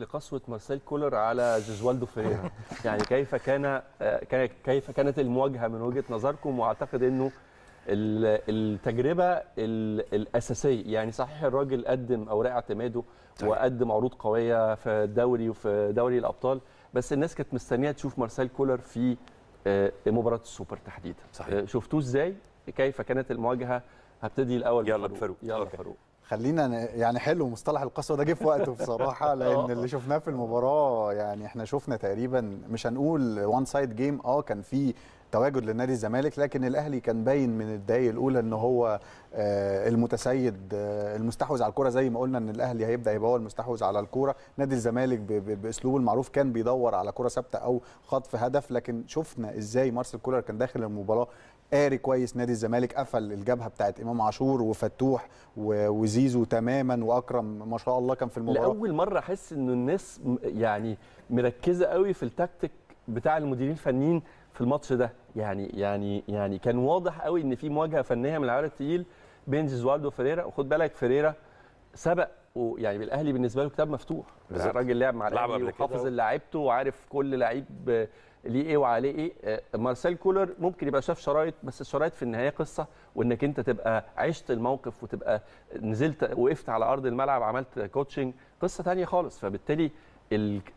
لقسوة مارسيل كولر على جوزوالدو فيريرا يعني كيف آه، كان كيف كانت المواجهة من وجهة نظركم وأعتقد أنه التجربة الأساسية يعني صحيح الراجل قدم أوراق اعتماده وقدم عروض قوية في الدوري وفي دوري الأبطال بس الناس كانت مستنية تشوف مارسيل كولر في آه، مباراة السوبر تحديدا آه، شفتوه إزاي كيف كانت المواجهة هبتدي الأول يلا بفاروق يلا بفاروق خلينا يعني حلو مصطلح القسوه ده جه في وقته بصراحه آه. لان اللي شفناه في المباراه يعني احنا شفنا تقريبا مش هنقول وان سايد جيم اه كان في تواجد لنادي الزمالك لكن الاهلي كان باين من الدقائق الاولى ان هو آه، المتسيد آه، المستحوذ على الكره زي ما قلنا ان الاهلي هيبدا يبقى هو المستحوذ على الكره نادي الزمالك باسلوبه المعروف كان بيدور على كره ثابته او خطف هدف لكن شفنا ازاي مارسيل كولر كان داخل المباراه قاري كويس نادي الزمالك قفل الجبهه بتاعت امام عاشور وفتوح وزيزو تماما واكرم ما شاء الله كان في المباراه لاول مره احس ان الناس يعني مركزه قوي في التكتيك بتاع المديرين الفنيين في الماتش ده يعني يعني يعني كان واضح قوي ان في مواجهه فنيه من العيار التقيل بين جيزوالدو فيريرا وخد بالك فيريرا سبق ويعني الاهلي بالنسبه له كتاب مفتوح الراجل لعب مع الاهلي وحافظ لعيبته وعارف كل لعيب ليه ايه وعليه ايه آه، مارسيل كولر ممكن يبقى شاف شرايط بس الشرايط في النهايه قصه وانك انت تبقى عشت الموقف وتبقى نزلت وقفت على ارض الملعب عملت كوتشنج قصه ثانيه خالص فبالتالي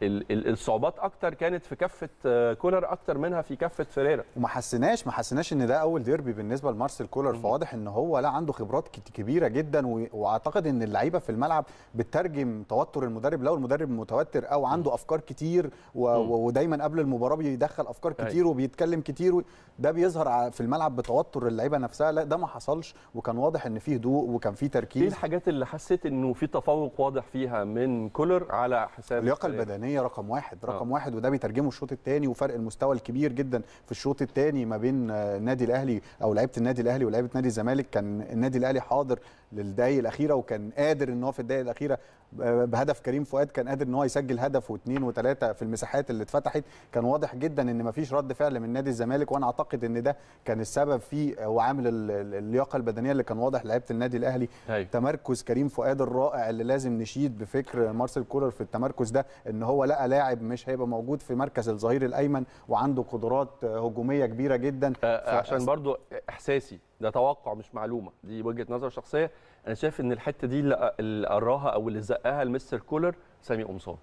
الصعوبات اكتر كانت في كفه آه، كولر اكتر منها في كفه فيريرا وما حسيناش ما حسيناش ان ده اول ديربي بالنسبه لمارسيل كولر فواضح ان هو لا عنده خبرات كبيره جدا واعتقد ان اللعيبه في الملعب بتترجم توتر المدرب لو المدرب متوتر او عنده افكار كتير ودايما قبل المباراه بيدخل افكار أيوة. كتير وبيتكلم كتير ده بيظهر في الملعب بتوتر اللعيبه نفسها لا ده ما حصلش وكان واضح ان فيه هدوء وكان فيه تركيز ايه الحاجات اللي حسيت انه في تفوق واضح فيها من كولر على حساب اللياقه البدنيه رقم واحد آه. رقم أوه. واحد وده بيترجمه الشوط الثاني وفرق المستوى الكبير جدا في الشوط الثاني ما بين آه، النادي الاهلي او لعيبه النادي الاهلي ولعيبه نادي الزمالك كان النادي الاهلي حاضر للدقائق الاخيره وكان قادر ان هو في الدقائق الاخيره بهدف كريم فؤاد كان قادر ان هو يسجل هدف واثنين وثلاثه في المساحات اللي اتفتحت كان واضح جدا ان مفيش رد فعل من نادي الزمالك وانا اعتقد ان ده كان السبب فيه وعامل اللياقه البدنيه اللي كان واضح لعيبه النادي الاهلي هي. أيوة. تمركز كريم فؤاد الرائع اللي لازم نشيد بفكر مارسيل كولر في التمركز ده ان هو لقى لاعب مش هيبقى موجود في مركز الظهير الايمن وعنده قدرات هجوميه كبيره جدا آه، عشان برضو احساسي ده توقع مش معلومه دي وجهه نظر شخصيه انا شايف ان الحته دي اللي قراها او اللي زقها لمستر كولر سامي قمصان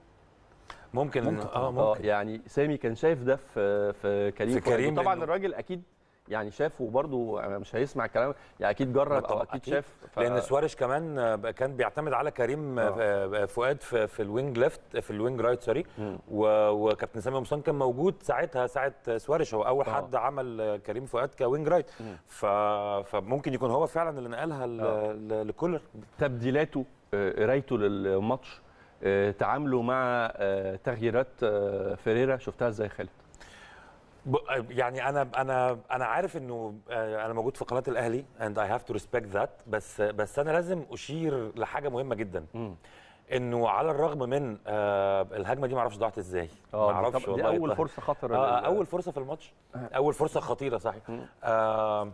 ممكن ممكن, آه ممكن. آه يعني سامي كان شايف ده في في كريم, في كريم طبعا الراجل اكيد يعني شاف وبرده مش هيسمع كلام يعني اكيد جرب او اكيد, شاف ف... لان سواريش كمان كان بيعتمد على كريم أوه. فؤاد في, الوينج ليفت في الوينج رايت سوري وكابتن سامي قمصان كان موجود ساعتها ساعه سواريش هو اول آه. حد عمل كريم فؤاد كوينج رايت ف... فممكن يكون هو فعلا اللي نقلها آه. لكولر تبديلاته آه، قرايته للماتش تعامله مع تغييرات فيريرا شفتها ازاي خالد يعني انا انا انا عارف انه آه، انا موجود في قناه الاهلي اند اي هاف تو ريسبكت ذات بس بس انا لازم اشير لحاجه مهمه جدا انه على الرغم من آه الهجمه دي ما اعرفش ضاعت ازاي آه، ما اعرفش والله دي اول فرصه خطر آه اول فرصه في الماتش آه. اول فرصه خطيره صحيح آه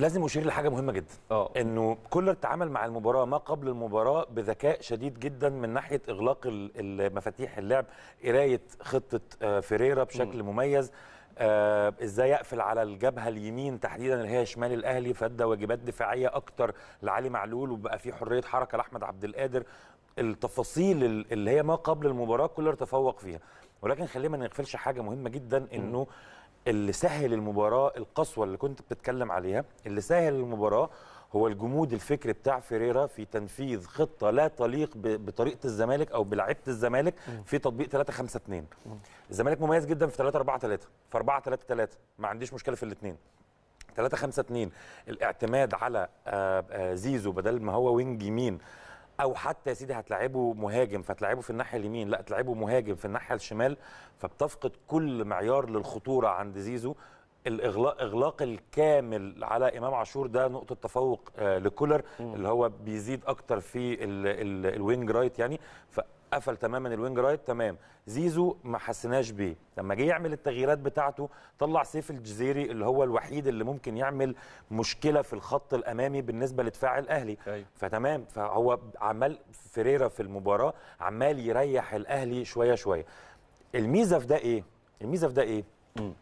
لازم اشير لحاجه مهمه جدا أوه. انه كولر تعامل مع المباراه ما قبل المباراه بذكاء شديد جدا من ناحيه اغلاق مفاتيح اللعب قرايه خطه آه، فيريرا بشكل م. مميز آه ازاي يقفل على الجبهه اليمين تحديدا اللي هي شمال الاهلي فادى واجبات دفاعيه اكتر لعلي معلول وبقى في حريه حركه لاحمد عبد القادر التفاصيل اللي هي ما قبل المباراه كولر تفوق فيها ولكن خلينا ما نغفلش حاجه مهمه جدا انه م. اللي سهل المباراه القسوه اللي كنت بتتكلم عليها اللي سهل المباراه هو الجمود الفكري بتاع فيريرا في تنفيذ خطه لا تليق بطريقه الزمالك او بلعيبه الزمالك في تطبيق 3 5 2 الزمالك مميز جدا في 3 4 3 في 4 3 3 ما عنديش مشكله في الاثنين 3 5 2 الاعتماد على آه، آه، زيزو بدل ما هو وينج يمين او حتى يا سيدي هتلاعبه مهاجم فتلاعبه في الناحيه اليمين لا تلاعبه مهاجم في الناحيه الشمال فبتفقد كل معيار للخطوره عند زيزو الاغلاق اغلاق الكامل على امام عاشور ده نقطه تفوق آه، لكولر اللي هو بيزيد اكتر في الوينج رايت يعني قفل تماما الوينج رايت تمام زيزو ما حسناش بيه لما جه يعمل التغييرات بتاعته طلع سيف الجزيري اللي هو الوحيد اللي ممكن يعمل مشكله في الخط الامامي بالنسبه لدفاع الاهلي أيوة. فتمام فهو عمال فريرا في المباراه عمال يريح الاهلي شويه شويه الميزه في ده ايه الميزه في ده ايه م.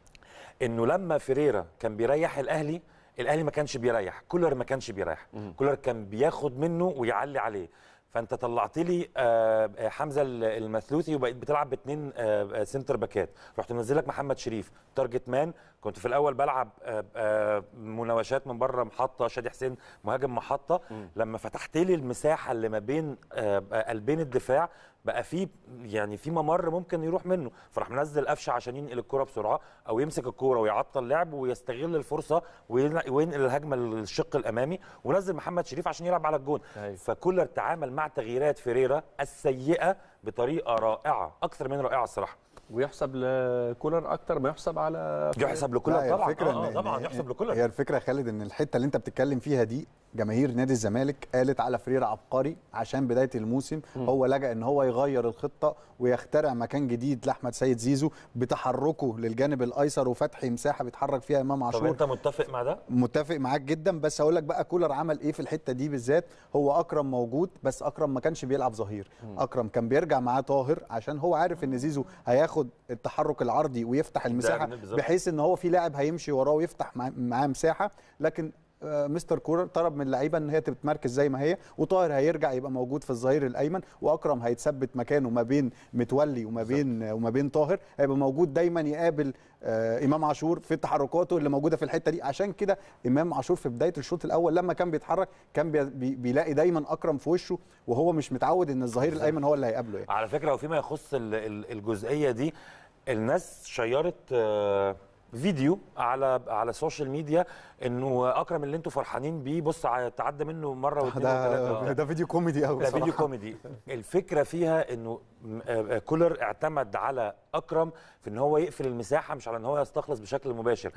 انه لما فريرا كان بيريح الاهلي الاهلي ما كانش بيريح كولر ما كانش بيريح كولر كان بياخد منه ويعلي عليه فانت طلعت لي آه، آه، حمزه المثلوثي وبقيت بتلعب باثنين آه، سنتر باكات رحت منزلك محمد شريف تارجت مان كنت في الاول بلعب آه، آه، مناوشات من بره محطه شادي حسين مهاجم محطه م. لما فتحت لي المساحه اللي ما بين آه، قلبين الدفاع بقى في يعني في ممر ممكن يروح منه فراح منزل قفشه عشان ينقل الكره بسرعه او يمسك الكوره ويعطل لعب ويستغل الفرصه وينقل الهجمه للشق الامامي ونزل محمد شريف عشان يلعب على الجون أيوه. فكولر تعامل مع تغييرات فيريرا السيئه بطريقه رائعه اكثر من رائعه الصراحه ويحسب لكولر اكتر ما يحسب على يحسب لكولر طبعا الفكره آه، آه، طبعا يحسب لكولر هي الفكره خالد ان الحته اللي انت بتتكلم فيها دي جماهير نادي الزمالك قالت على فرير عبقري عشان بدايه الموسم هو لجا ان هو يغير الخطه ويخترع مكان جديد لاحمد سيد زيزو بتحركه للجانب الايسر وفتح مساحه بيتحرك فيها امام عاشور طب انت متفق مع ده متفق معاك جدا بس هقول لك بقى كولر عمل ايه في الحته دي بالذات هو اكرم موجود بس اكرم ما كانش بيلعب ظهير اكرم كان بيرجع معاه طاهر عشان هو عارف ان زيزو هياخد التحرك العرضي ويفتح المساحه بحيث ان هو في لاعب هيمشي وراه ويفتح معاه مساحه لكن آه، مستر كولر طلب من اللعيبه ان هي تتمركز زي ما هي وطاهر هيرجع يبقى موجود في الظهير الايمن واكرم هيتثبت مكانه ما بين متولي وما بين آه، وما بين طاهر هيبقى موجود دايما يقابل آه، امام عاشور في تحركاته اللي موجوده في الحته دي عشان كده امام عاشور في بدايه الشوط الاول لما كان بيتحرك كان بيلاقي دايما اكرم في وشه وهو مش متعود ان الظهير الايمن هو اللي هيقابله يعني. على فكره وفيما يخص الجزئيه دي الناس شيرت فيديو على على السوشيال ميديا انه اكرم اللي انتوا فرحانين بيه بص تعدى منه مره واثنين وثلاثه ده فيديو كوميدي قوي ده فيديو كوميدي الفكره فيها انه آه، آه، كولر اعتمد على اكرم في ان هو يقفل المساحه مش على ان هو يستخلص بشكل مباشر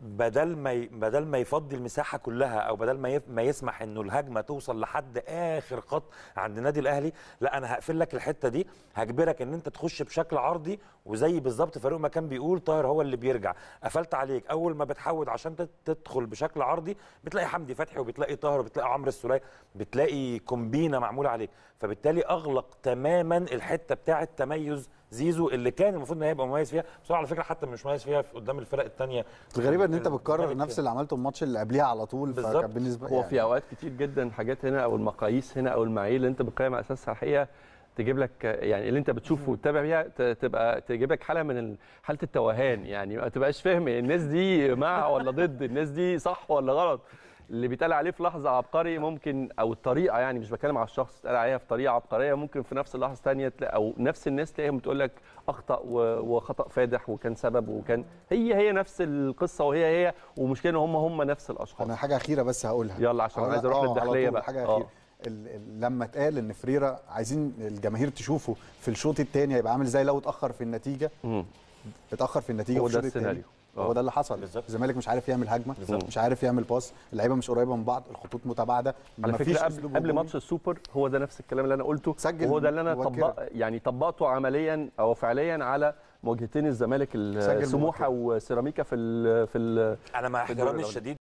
بدل ما ي... بدل ما يفضي المساحه كلها او بدل ما ي... ما يسمح انه الهجمه توصل لحد اخر خط عند النادي الاهلي لا انا هقفل لك الحته دي هجبرك ان انت تخش بشكل عرضي وزي بالظبط فاروق ما كان بيقول طاهر هو اللي بيرجع قفلت عليك اول ما بتحود عشان تدخل تدخل بشكل عرضي بتلاقي حمدي فتحي وبتلاقي طاهر وبتلاقي عمرو السوليه بتلاقي كومبينه معموله عليك فبالتالي اغلق تماما الحته بتاعه تميز زيزو اللي كان المفروض ان هيبقى مميز فيها بس هو على فكره حتى مش مميز فيها في قدام الفرق الثانيه الغريبه ان انت بتكرر نفس اللي عملته الماتش اللي قبليها على طول فكان بالنسبه هو يعني. في اوقات كتير جدا حاجات هنا او المقاييس هنا او المعايير اللي انت بتقيم على اساسها الحقيقه تجيب لك يعني اللي انت بتشوفه وتتابع بيها تبقى تجيب لك حاله من حاله التوهان يعني ما تبقاش فاهم الناس دي مع ولا ضد الناس دي صح ولا غلط اللي بيتقال عليه في لحظه عبقري ممكن او الطريقه يعني مش بتكلم على الشخص اتقال عليها في طريقه عبقريه ممكن في نفس اللحظه الثانيه او نفس الناس تلاقيهم بتقول لك اخطا وخطا فادح وكان سبب وكان هي هي نفس القصه وهي هي ومشكله هم هم نفس الاشخاص انا حاجه اخيره بس هقولها يلا عشان عايز اروح آه، للداخليه بقى حاجه آه. اخيره لما اتقال ان فريرا عايزين الجماهير تشوفه في الشوط الثاني هيبقى عامل ازاي لو اتاخر في النتيجه اتاخر في النتيجه هو ده السيناريو آه. هو ده اللي حصل الزمالك مش عارف يعمل هجمه بالزبط. مش عارف يعمل باص اللعيبه مش قريبه من بعض الخطوط متباعده على فكره قبل, قبل ماتش السوبر هو ده نفس الكلام اللي انا قلته سجل وهو ده اللي انا طبق يعني طبقته عمليا او فعليا على مواجهتين الزمالك سموحه وسيراميكا في الـ في الـ انا مع احترامي الشديد